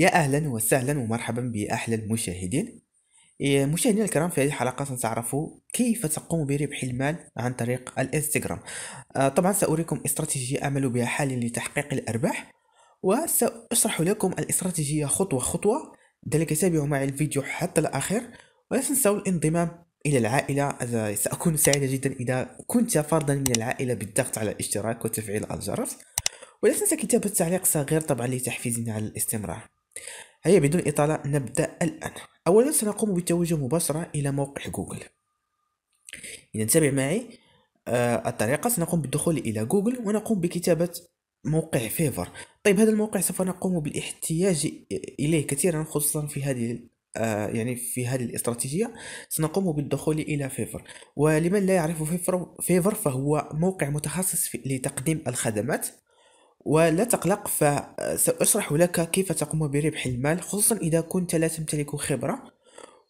يا اهلا وسهلا ومرحبا باحلى المشاهدين إيه، مشاهدينا الكرام في هذه الحلقه سنتعرف كيف تقوم بربح المال عن طريق الانستغرام آه، طبعا ساريكم استراتيجيه اعمل بها حاليا لتحقيق الارباح وساشرح لكم الاستراتيجيه خطوه خطوه لذلك تابعوا معي الفيديو حتى الاخير ولا تنسوا الانضمام الى العائله ساكون سعيده جدا اذا كنت فردا من العائله بالضغط على الاشتراك وتفعيل الجرس ولا تنسى كتابه تعليق صغير طبعا لتحفيزنا على الاستمرار هيا بدون إطالة نبدأ الآن أولا سنقوم بالتوجه مباشرة إلى موقع جوجل إذا تابع معي آه، الطريقة سنقوم بالدخول إلى جوجل ونقوم بكتابة موقع فيفر طيب هذا الموقع سوف نقوم بالاحتياج إليه كثيرا خصوصا في هذه آه، يعني في هذه الاستراتيجية سنقوم بالدخول إلى فيفر ولمن لا يعرف فيفر, فيفر فهو موقع متخصص لتقديم الخدمات ولا تقلق فسأشرح لك كيف تقوم بربح المال خصوصا إذا كنت لا تمتلك خبرة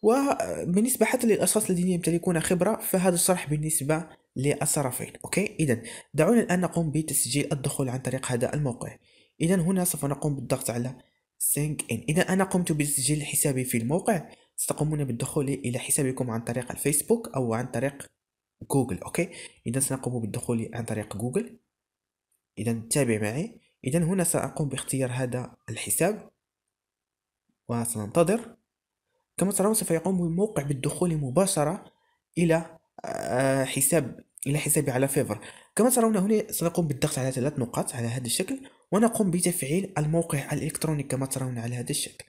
وبالنسبة حتى للأشخاص الذين يمتلكون خبرة فهذا الشرح بالنسبة للصرفين أوكي إذا دعونا الآن نقوم بتسجيل الدخول عن طريق هذا الموقع إذا هنا سوف نقوم بالضغط على سينك إن إذا أنا قمت بتسجيل حسابي في الموقع ستقومون بالدخول إلى حسابكم عن طريق الفيسبوك أو عن طريق جوجل أوكي إذا سنقوم بالدخول عن طريق جوجل إذا تابع معي إذا هنا سأقوم باختيار هذا الحساب وسننتظر كما ترون سوف يقوم الموقع بالدخول مباشرة إلى آه، حساب إلى حسابي على فيفر كما ترون هنا سنقوم بالضغط على ثلاث نقاط على هذا الشكل ونقوم بتفعيل الموقع الإلكتروني كما ترون على هذا الشكل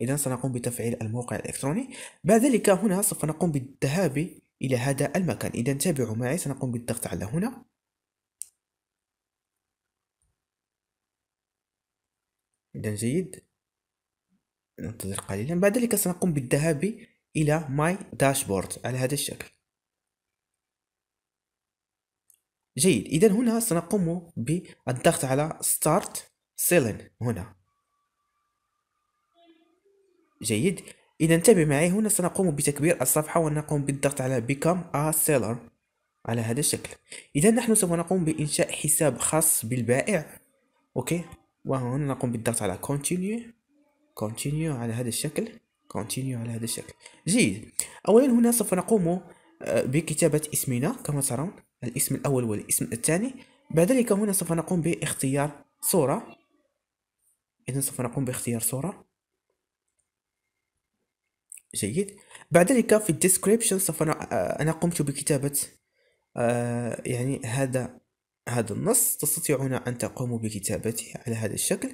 إذا سنقوم بتفعيل الموقع الإلكتروني بعد ذلك هنا سوف نقوم بالذهاب إلى هذا المكان إذا تابعوا معي سنقوم بالضغط على هنا إذا جيد ننتظر قليلا بعد ذلك سنقوم بالذهاب إلى ماي داشبورد على هذا الشكل جيد إذا هنا سنقوم بالضغط على Start Selling هنا جيد إذا انتبه معي هنا سنقوم بتكبير الصفحة ونقوم بالضغط على Become a Seller على هذا الشكل إذا نحن سوف نقوم بإنشاء حساب خاص بالبائع أوكي وهنا نقوم بالضغط على continue continue على هذا الشكل continue على هذا الشكل جيد اولا هنا سوف نقوم آه، بكتابة اسمنا كما ترون الاسم الأول والاسم الثاني بعد ذلك هنا سوف نقوم باختيار صورة إذا سوف نقوم باختيار صورة جيد بعد ذلك في الديسكريبشن سوف أنا آه، قمت بكتابة آه، يعني هذا هذا النص تستطيعون أن تقوموا بكتابته على هذا الشكل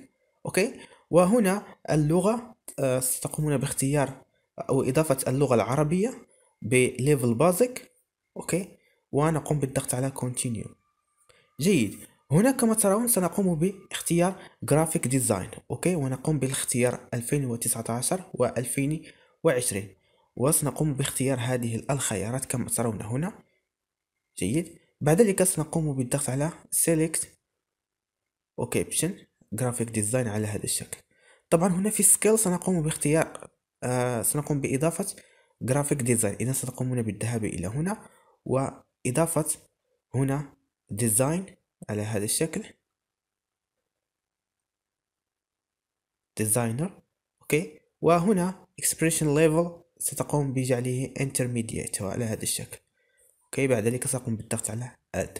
أوكي وهنا اللغة آه، ستقومون باختيار أو إضافة اللغة العربية بليفل بازك أوكي ونقوم بالضغط على continue جيد هنا كما ترون سنقوم باختيار جرافيك ديزاين أوكي ونقوم بالاختيار 2019 و 2020 وسنقوم باختيار هذه الخيارات كما ترون هنا جيد بعد ذلك سنقوم بالضغط على select وكابشن جرافيك ديزاين على هذا الشكل طبعا هنا في سكيل سنقوم باختيار آه سنقوم بإضافة جرافيك ديزاين إذا ستقومون بالذهاب إلى هنا وإضافة هنا ديزاين على هذا الشكل ديزاينر اوكي وهنا expression level ستقوم بجعله intermediate على هذا الشكل اوكي بعد ذلك ساقوم بالضغط على اد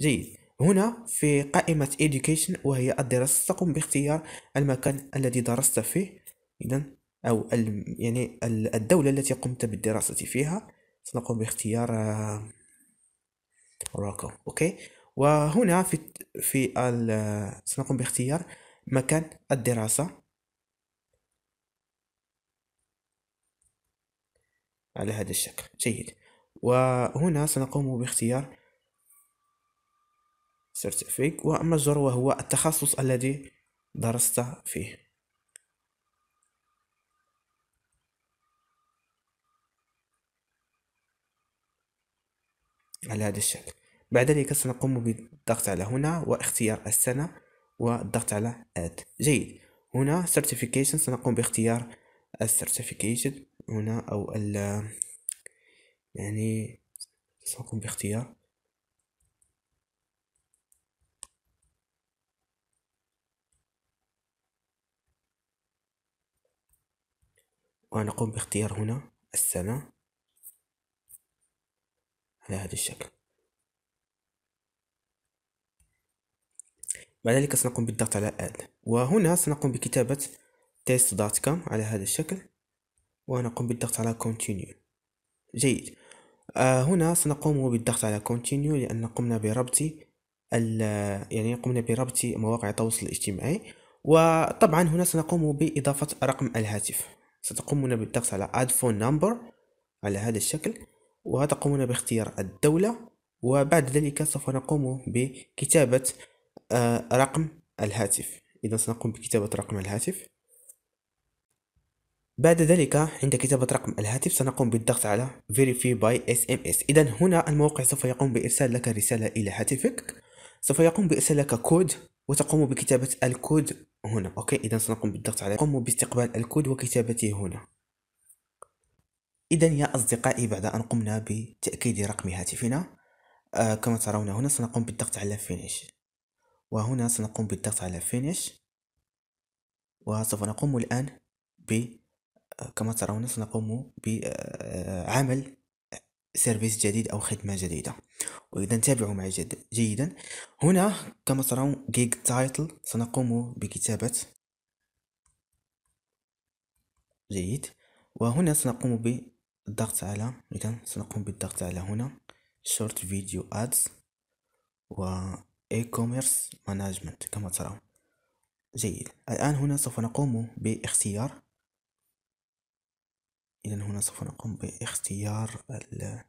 جيد هنا في قائمة education وهي الدراسة ساقوم باختيار المكان الذي درست فيه إذا أو يعني الدولة التي قمت بالدراسة فيها سنقوم باختيار موروكو أوكي وهنا في في سنقوم باختيار مكان الدراسة على هذا الشكل جيد وهنا سنقوم باختيار سيرتيفيك وأما الجر وهو التخصص الذي درست فيه على هذا الشكل بعد ذلك سنقوم بالضغط على هنا واختيار السنة والضغط على add جيد هنا certification سنقوم باختيار certification هنا أو يعني سأقوم باختيار ونقوم باختيار هنا السماء على هذا الشكل بعد ذلك سنقوم بالضغط على اد وهنا سنقوم بكتابة test.com على هذا الشكل ونقوم بالضغط على continue جيد آه، هنا سنقوم بالضغط على continue لأن قمنا بربط يعني قمنا بربط مواقع التواصل الاجتماعي وطبعا هنا سنقوم بإضافة رقم الهاتف ستقومون بالضغط على add phone number على هذا الشكل وتقومون باختيار الدولة وبعد ذلك سوف نقوم بكتابة آه، رقم الهاتف إذا سنقوم بكتابة رقم الهاتف بعد ذلك عند كتابة رقم الهاتف سنقوم بالضغط على Verify by SMS إذا هنا الموقع سوف يقوم بإرسال لك رسالة إلى هاتفك سوف يقوم بإرسال لك كود وتقوم بكتابة الكود هنا أوكي إذا سنقوم بالضغط على قم باستقبال الكود وكتابته هنا إذا يا أصدقائي بعد أن قمنا بتأكيد رقم هاتفنا آه كما ترون هنا سنقوم بالضغط على Finish وهنا سنقوم بالضغط على Finish وسوف نقوم الآن ب كما ترون سنقوم بعمل سيرفيس جديد او خدمه جديده واذا تابعوا معي جد جيدا هنا كما ترون جيج تايتل سنقوم بكتابه جيد وهنا سنقوم بالضغط على اذا سنقوم بالضغط على هنا شورت فيديو ادز و اي كوميرس مانجمنت كما ترون جيد الان هنا سوف نقوم باختيار إذا هنا سوف نقوم باختيار ال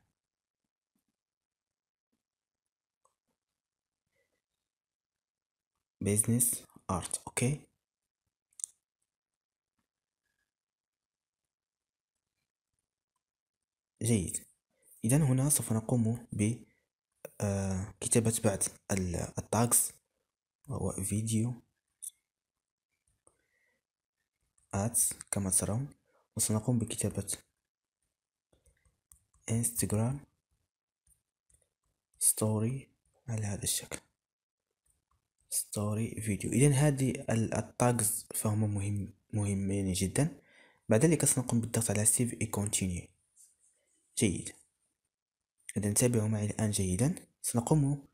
بيزنس ارت اوكي جيد اذا هنا سوف نقوم ب آه، كتابة بعض التاكس وهو فيديو ات كما ترون وسنقوم بكتابة انستغرام ستوري على هذا الشكل ستوري فيديو اذا هذه التاجز فهم مهم مهمين جدا بعد ذلك سنقوم بالضغط على سيف اي كونتينيو جيد اذا تابعوا معي الان جيدا سنقوم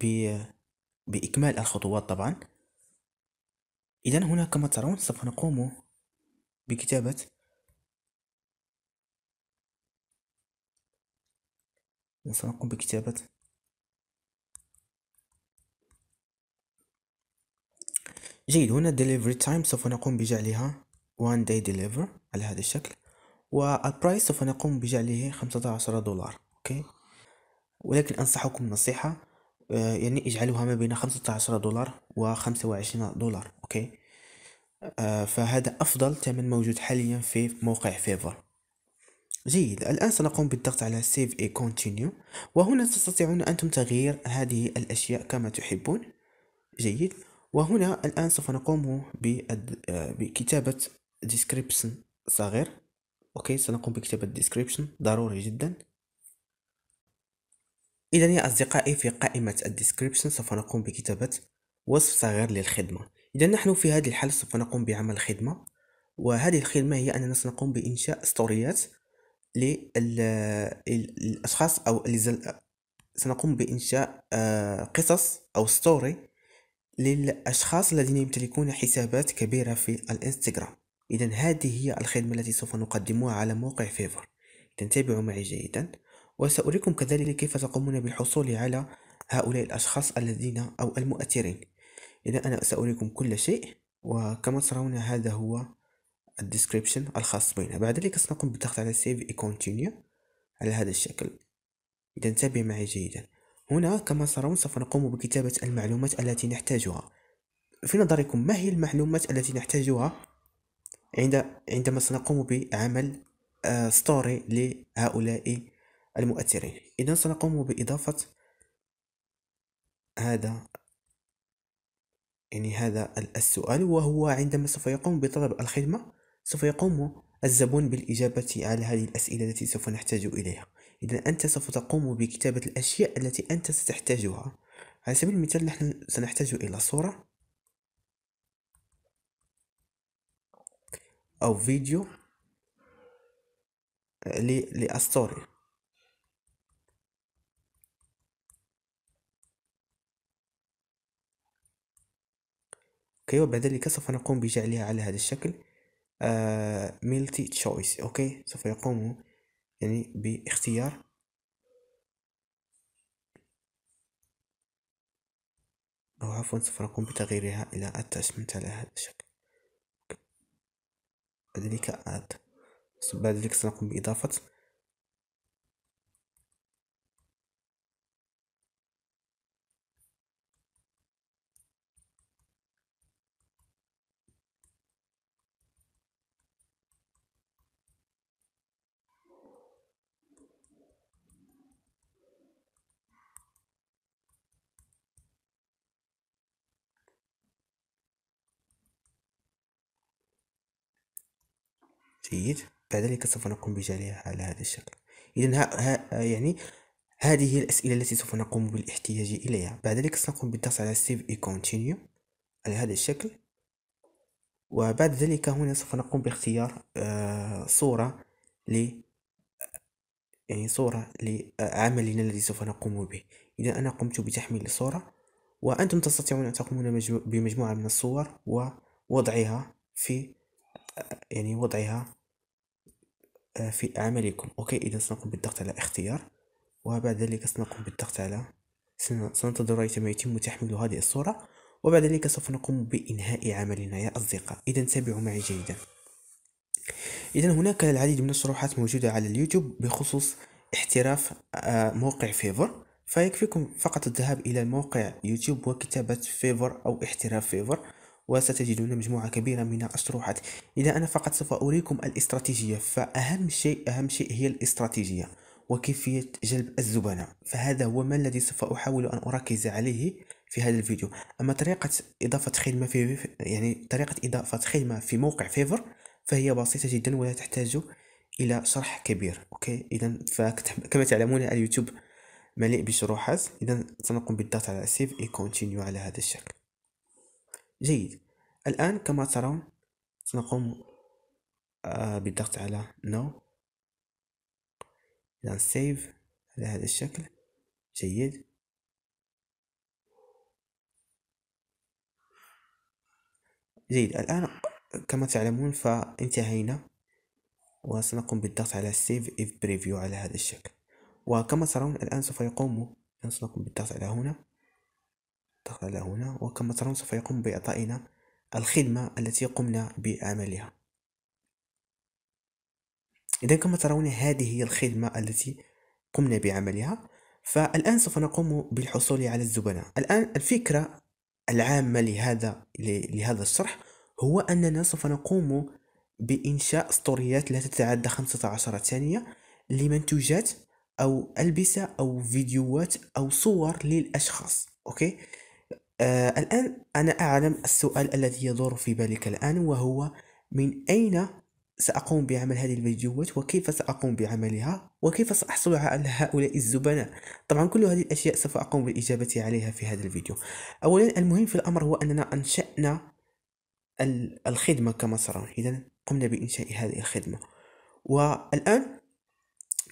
ب... باكمال الخطوات طبعا اذا هنا كما ترون سوف نقوم بكتابه سنقوم بكتابة جيد هنا delivery time سوف نقوم بجعلها one day deliver على هذا الشكل والبرايس سوف نقوم بجعله 15 دولار اوكي ولكن انصحكم نصيحة آه، يعني اجعلوها ما بين 15 دولار و 25 دولار اوكي آه، فهذا افضل ثمن موجود حاليا في موقع فيفر جيد الآن سنقوم بالضغط على Save a Continue وهنا تستطيعون أنتم تغيير هذه الأشياء كما تحبون جيد وهنا الآن سوف نقوم بكتابة Description صغير أوكي سنقوم بكتابة Description ضروري جدا إذا يا أصدقائي في قائمة الديسكريبشن سوف نقوم بكتابة وصف صغير للخدمة إذا نحن في هذه الحالة سوف نقوم بعمل خدمة وهذه الخدمة هي أننا سنقوم بإنشاء ستوريات للأشخاص أو سنقوم بإنشاء آه، قصص أو ستوري للأشخاص الذين يمتلكون حسابات كبيرة في الإنستغرام إذا هذه هي الخدمة التي سوف نقدمها على موقع فيفر إذا تابعوا معي جيدا وسأريكم كذلك كيف تقومون بالحصول على هؤلاء الأشخاص الذين أو المؤثرين إذا أنا سأريكم كل شيء وكما ترون هذا هو الديسكريبشن الخاص بنا بعد ذلك سنقوم بالضغط على سيف اي كونتينيو على هذا الشكل إذا انتبه معي جيدا هنا كما ترون سوف نقوم بكتابة المعلومات التي نحتاجها في نظركم ما هي المعلومات التي نحتاجها عند عندما سنقوم بعمل ستوري آه، لهؤلاء المؤثرين إذا سنقوم بإضافة هذا يعني هذا السؤال وهو عندما سوف يقوم بطلب الخدمة سوف يقوم الزبون بالإجابة على هذه الأسئلة التي سوف نحتاج إليها إذا أنت سوف تقوم بكتابة الأشياء التي أنت ستحتاجها على سبيل المثال نحن سنحتاج إلى صورة أو فيديو لأستوري اوكي وبعد ذلك سوف نقوم بجعلها على هذا الشكل آه، ملتي تشويس اوكي سوف يقوم يعني باختيار أو عفوا سوف نقوم بتغييرها إلى attachment على هذا الشكل بعد ذلك اد بعد ذلك سنقوم بإضافة جيد بعد ذلك سوف نقوم بجعلها على هذا الشكل اذا ها ها آه، يعني هذه هي الاسئله التي سوف نقوم بالاحتياج اليها بعد ذلك سنقوم بالضغط على سيف اي كونتينيو على هذا الشكل وبعد ذلك هنا سوف نقوم باختيار آه، صوره ل يعني صورة لعملنا الذي سوف نقوم به إذا أنا قمت بتحميل الصورة وأنتم تستطيعون أن تقومون بمجموعة من الصور ووضعها في آه، يعني وضعها آه، في عملكم اوكي اذا سنقوم بالضغط على اختيار وبعد ذلك سنقوم بالضغط على سننتظر رأيت ما يتم تحميل هذه الصورة وبعد ذلك سوف نقوم بإنهاء عملنا يا أصدقاء إذا تابعوا معي جيدا إذا هناك العديد من الشروحات موجودة على اليوتيوب بخصوص احتراف آه، موقع فيفر فيكفيكم فقط الذهاب إلى موقع يوتيوب وكتابة فيفر أو احتراف فيفر وستجدون مجموعة كبيرة من الأسطروحات إذا أنا فقط سوف أريكم الاستراتيجية فأهم شيء أهم شيء هي الاستراتيجية وكيفية جلب الزبناء فهذا هو ما الذي سوف أحاول أن أركز عليه في هذا الفيديو أما طريقة إضافة خدمة في يعني طريقة إضافة خدمة في موقع فيفر فهي بسيطة جدا ولا تحتاج إلى شرح كبير أوكي إذا فكما تعلمون اليوتيوب مليء بشروحات إذا سنقوم بالضغط على سيف اي كونتينيو على هذا الشكل جيد الآن كما ترون سنقوم آه، بالضغط على no إذا سيف على هذا الشكل جيد جيد الآن كما تعلمون فانتهينا وسنقوم بالضغط على سيف إف بريفيو على هذا الشكل وكما ترون الآن سوف يقوم سنقوم بالضغط على هنا دخل هنا ترون سوف يقوم بإعطائنا الخدمة التي قمنا بعملها إذا كما ترون هذه هي الخدمة التي قمنا بعملها فالآن سوف نقوم بالحصول على الزبناء الآن الفكرة العامة لهذا لهذا الشرح هو أننا سوف نقوم بإنشاء ستوريات لا تتعدى 15 ثانية لمنتوجات أو ألبسة أو فيديوهات أو صور للأشخاص أوكي آه الآن أنا أعلم السؤال الذي يدور في بالك الآن وهو من أين سأقوم بعمل هذه الفيديوهات وكيف سأقوم بعملها وكيف سأحصل على هؤلاء الزبناء طبعا كل هذه الأشياء سوف أقوم بالإجابة عليها في هذا الفيديو أولا المهم في الأمر هو أننا أنشأنا الخدمة سرى إذا قمنا بإنشاء هذه الخدمة والآن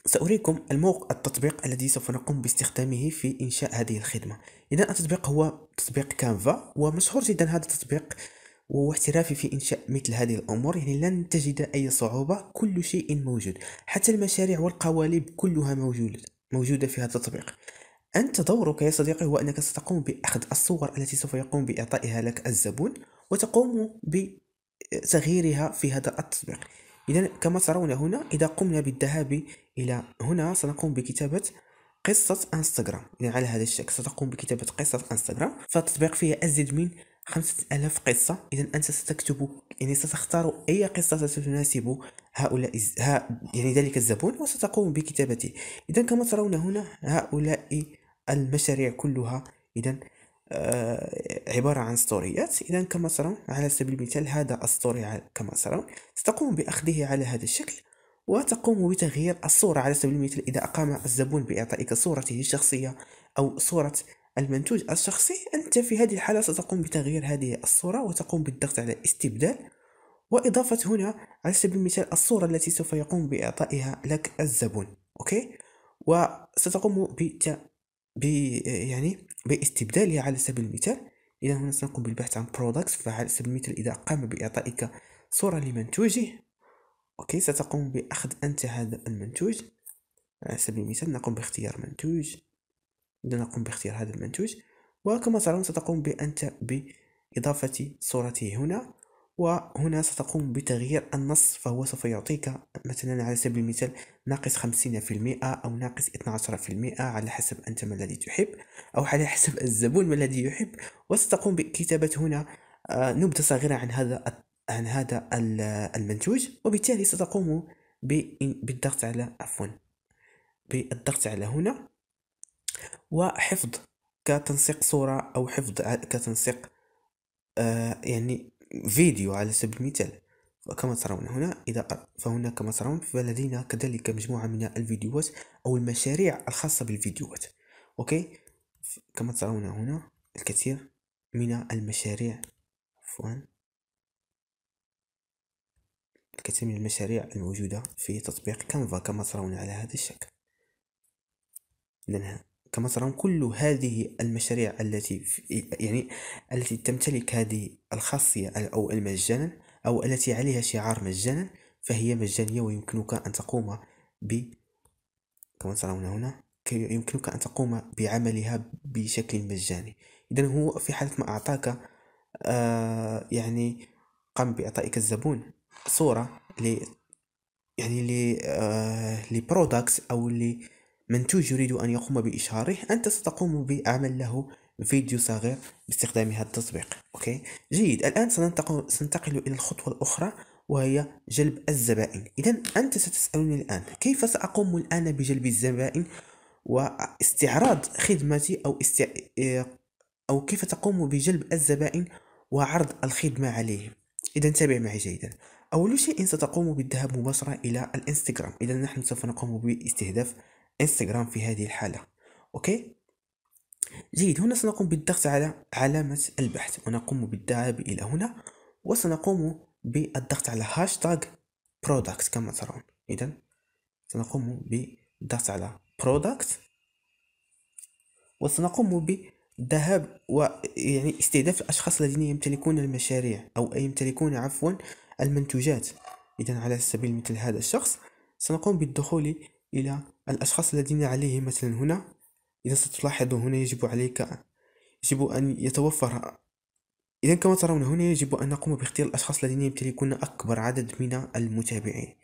سأريكم الموقع التطبيق الذي سوف نقوم باستخدامه في إنشاء هذه الخدمة إذا التطبيق هو تطبيق كانفا ومشهور جدا هذا التطبيق وهو احترافي في إنشاء مثل هذه الأمور يعني لن تجد أي صعوبة كل شيء موجود حتى المشاريع والقوالب كلها موجودة موجودة في هذا التطبيق أنت دورك يا صديقي هو أنك ستقوم بأخذ الصور التي سوف يقوم بإعطائها لك الزبون وتقوم بتغييرها في هذا التطبيق إذا كما ترون هنا إذا قمنا بالذهاب إلى هنا سنقوم بكتابة قصة انستغرام يعني على هذا الشكل ستقوم بكتابة قصة انستغرام فالتطبيق فيه أزيد من خمسة ألاف قصة إذا أنت ستكتب يعني ستختار أي قصة ستناسب هؤلاء ها يعني ذلك الزبون وستقوم بكتابته إذا كما ترون هنا هؤلاء المشاريع كلها إذا آه، عبارة عن ستوريات إذا كما ترون على سبيل المثال هذا الستوري كما ترون ستقوم بأخذه على هذا الشكل وتقوم بتغيير الصورة على سبيل المثال إذا أقام الزبون بإعطائك صورته الشخصية أو صورة المنتوج الشخصي أنت في هذه الحالة ستقوم بتغيير هذه الصورة وتقوم بالضغط على استبدال وإضافة هنا على سبيل المثال الصورة التي سوف يقوم بإعطائها لك الزبون أوكي وستقوم بت... ب يعني باستبدالها على سبيل المثال إذا هنا سنقوم بالبحث عن برودكت فعلى سبيل المثال إذا قام بإعطائك صورة لمنتوجه أوكي ستقوم بأخذ أنت هذا المنتوج على سبيل المثال نقوم باختيار منتوج إذا نقوم باختيار هذا المنتوج وكما ترون ستقوم بأنت بإضافة صورته هنا وهنا ستقوم بتغيير النص فهو سوف يعطيك مثلا على سبيل المثال ناقص 50% أو ناقص 12% على حسب أنت ما الذي تحب أو على حسب الزبون ما الذي يحب وستقوم بكتابة هنا آه، نبذة صغيرة عن هذا عن هذا المنتوج وبالتالي ستقوم بالضغط على عفوا بالضغط على هنا وحفظ كتنسيق صورة أو حفظ كتنسيق آه، يعني فيديو على سبيل المثال وكما ترون هنا إذا فهنا كما ترون فلدينا كذلك مجموعة من الفيديوهات أو المشاريع الخاصة بالفيديوهات أوكي كما ترون هنا الكثير من المشاريع عفوا الكثير من المشاريع الموجودة في تطبيق كانفا كما ترون على هذا الشكل ننهي كما ترون كل هذه المشاريع التي يعني التي تمتلك هذه الخاصية أو المجانا أو التي عليها شعار مجانا فهي مجانية ويمكنك أن تقوم ب كما ترون هنا يمكنك أن تقوم بعملها بشكل مجاني إذا هو في حالة ما أعطاك آه يعني قام بإعطائك الزبون صورة ل يعني ل آه لبرودكت أو ل منتوج يريد أن يقوم بإشهاره أنت ستقوم بعمل له فيديو صغير باستخدام هذا التطبيق أوكي جيد الآن سننتقل إلى الخطوة الأخرى وهي جلب الزبائن إذا أنت ستسألني الآن كيف سأقوم الآن بجلب الزبائن واستعراض خدمتي أو است... إيه، أو كيف تقوم بجلب الزبائن وعرض الخدمة عليهم إذا تابع معي جيدا أول شيء ستقوم بالذهاب مباشرة إلى الإنستغرام إذا نحن سوف نقوم باستهداف انستغرام في هذه الحالة أوكي جيد هنا سنقوم بالضغط على علامة البحث ونقوم بالذهاب إلى هنا وسنقوم بالضغط على هاشتاغ برودكت كما ترون إذا سنقوم بالضغط على برودكت وسنقوم بالذهاب ويعني استهداف الأشخاص الذين يمتلكون المشاريع أو يمتلكون عفوا المنتوجات إذا على سبيل مثل هذا الشخص سنقوم بالدخول إلى الأشخاص الذين عليهم مثلا هنا إذا ستلاحظ هنا يجب عليك يجب أن يتوفر إذا كما ترون هنا يجب أن نقوم باختيار الأشخاص الذين يمتلكون أكبر عدد من المتابعين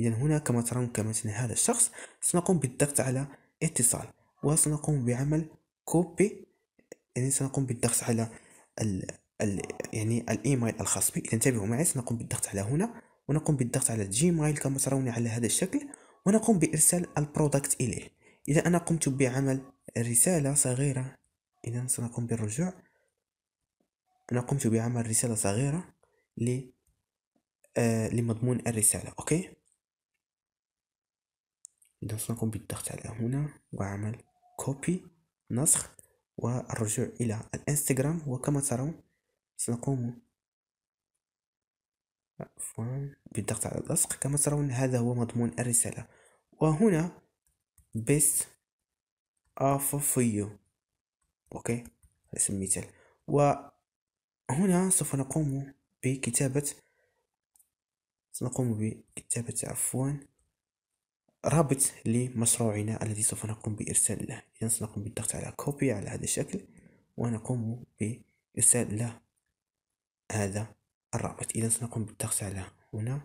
إذا هنا كما ترون كمثلا هذا الشخص سنقوم بالضغط على اتصال وسنقوم بعمل كوبي يعني سنقوم بالضغط على ال ال يعني الايميل الخاص بي إذا انتبهوا معي سنقوم بالضغط على هنا ونقوم بالضغط على جيميل كما ترون على هذا الشكل ونقوم بإرسال البرودكت إليه إذا أنا قمت بعمل رسالة صغيرة إذا سنقوم بالرجوع أنا قمت بعمل رسالة صغيرة ل آه لمضمون الرسالة أوكي إذا سنقوم بالضغط على هنا وعمل كوبي نسخ والرجوع إلى الانستغرام وكما ترون سنقوم عفوا بالضغط على اللصق كما ترون هذا هو مضمون الرسالة وهنا best of you اوكي سبيل المثال وهنا سوف نقوم بكتابة سنقوم بكتابة عفوا رابط لمشروعنا الذي سوف نقوم بإرسال له إذا سنقوم بالضغط على كوبي على هذا الشكل ونقوم بإرسال له هذا الرابط إذا سنقوم بالضغط على هنا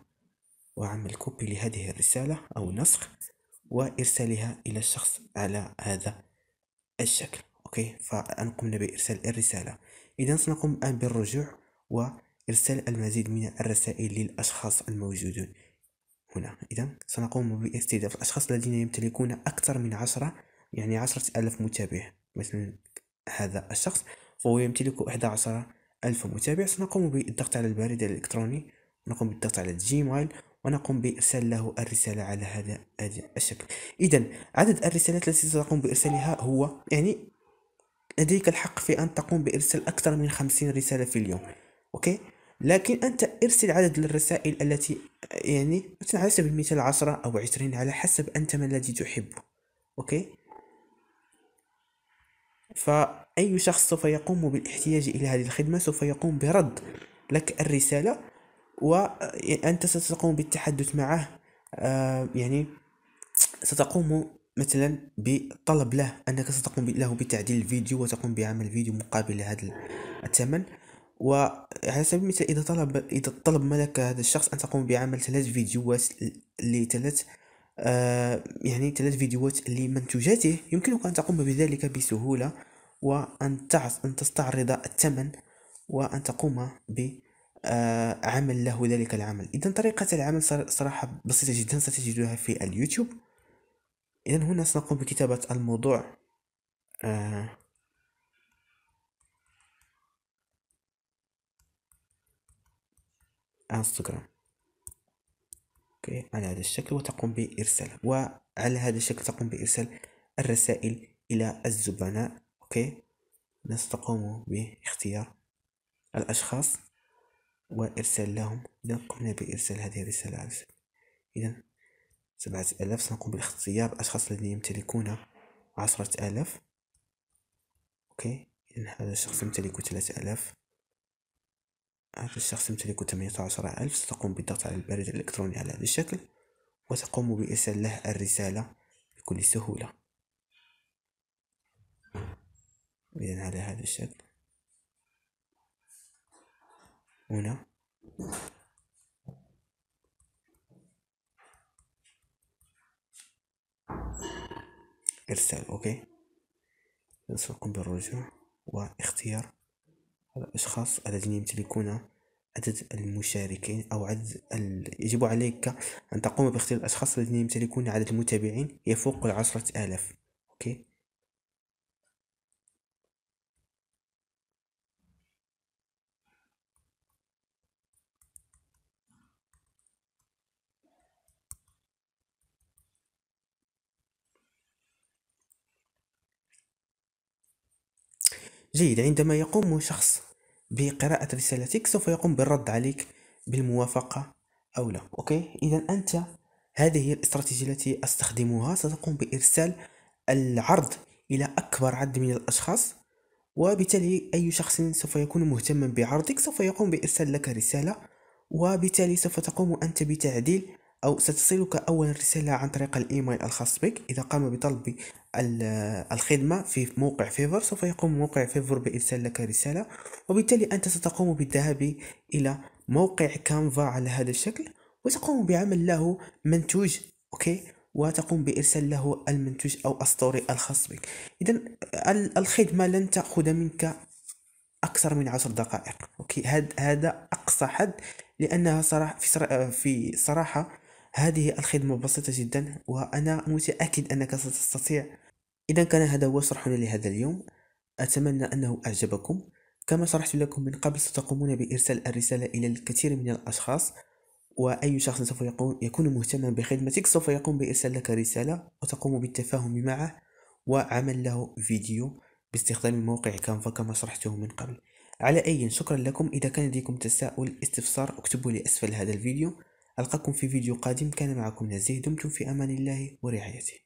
وعمل كوبي لهذه الرسالة أو نسخ وإرسالها إلى الشخص على هذا الشكل أوكي فأن قمنا بإرسال الرسالة إذا سنقوم الآن بالرجوع وإرسال المزيد من الرسائل للأشخاص الموجودون هنا إذا سنقوم باستهداف الأشخاص الذين يمتلكون أكثر من عشرة يعني عشرة ألاف متابع مثلا هذا الشخص فهو يمتلك 11 ألف متابع سنقوم بالضغط على البريد الإلكتروني نقوم بالضغط على الجيميل ونقوم بإرسال له الرسالة على هذا الشكل إذا عدد الرسالات التي ستقوم بإرسالها هو يعني لديك الحق في أن تقوم بإرسال أكثر من خمسين رسالة في اليوم أوكي لكن أنت ارسل عدد الرسائل التي يعني مثلا على سبيل المثال عشرة أو عشرين على حسب أنت ما الذي تحبه أوكي ف أي شخص سوف يقوم بالاحتياج إلى هذه الخدمة سوف يقوم برد لك الرسالة وأنت آه، ستقوم بالتحدث معه آه، يعني ستقوم مثلا بطلب له أنك ستقوم له بتعديل الفيديو وتقوم بعمل فيديو مقابل هذا الثمن وعلى سبيل المثال إذا طلب إذا طلب منك هذا الشخص أن تقوم بعمل ثلاث فيديوهات لثلاث آه يعني ثلاث فيديوهات لمنتوجاته يمكنك أن تقوم بذلك بسهولة وأن أن تستعرض الثمن وأن تقوم بعمل آه، له ذلك العمل إذا طريقة العمل صراحة بسيطة جدا ستجدها في اليوتيوب إذا هنا سنقوم بكتابة الموضوع انستغرام آه، اوكي على هذا الشكل وتقوم بارساله وعلى هذا الشكل تقوم بارسال الرسائل الى الزبناء اوكي الناس تقوم باختيار الاشخاص وارسال لهم اذا قمنا بارسال هذه الرساله على سبيل اذا سبعة آلاف سنقوم باختيار الأشخاص الذين يمتلكون عشرة آلاف أوكي اذا هذا الشخص يمتلك ثلاثة آلاف هذا الشخص يمتلك ثمانية عشر ألف ستقوم بالضغط على البريد الإلكتروني على هذا الشكل وتقوم بإرسال له الرسالة بكل سهولة إذا على هذا الشكل هنا إرسال أوكي سنقوم بالرجوع واختيار الأشخاص الذين يمتلكون عدد المشاركين أو عدد ال... يجب عليك أن تقوم باختيار الأشخاص الذين يمتلكون عدد المتابعين يفوق العشرة آلاف أوكي جيد عندما يقوم شخص بقراءة رسالتك سوف يقوم بالرد عليك بالموافقة أو لا أوكي إذا أنت هذه هي الاستراتيجية التي أستخدمها ستقوم بإرسال العرض إلى أكبر عدد من الأشخاص وبالتالي أي شخص سوف يكون مهتما بعرضك سوف يقوم بإرسال لك رسالة وبالتالي سوف تقوم أنت بتعديل أو ستصلك أول رسالة عن طريق الإيميل الخاص بك إذا قام بطلب الخدمة في موقع فيفر سوف يقوم موقع فيفر بإرسال لك رسالة وبالتالي أنت ستقوم بالذهاب إلى موقع كانفا على هذا الشكل وتقوم بعمل له منتوج أوكي وتقوم بإرسال له المنتوج أو السطوري الخاص بك إذا الخدمة لن تأخذ منك أكثر من عشر دقائق أوكي هذا أقصى حد لأنها صراحة في صراحة هذه الخدمة بسيطة جدا وأنا متأكد أنك ستستطيع إذا كان هذا هو شرحنا لهذا اليوم أتمنى أنه أعجبكم كما شرحت لكم من قبل ستقومون بإرسال الرسالة إلى الكثير من الأشخاص وأي شخص سوف يكون مهتما بخدمتك سوف يقوم بإرسال لك رسالة وتقوم بالتفاهم معه وعمل له فيديو باستخدام موقع كانفا كما شرحته من قبل على أي شكرا لكم إذا كان لديكم تساؤل استفسار اكتبوا لي أسفل هذا الفيديو ألقاكم في فيديو قادم كان معكم نزيه دمتم في أمان الله ورعايته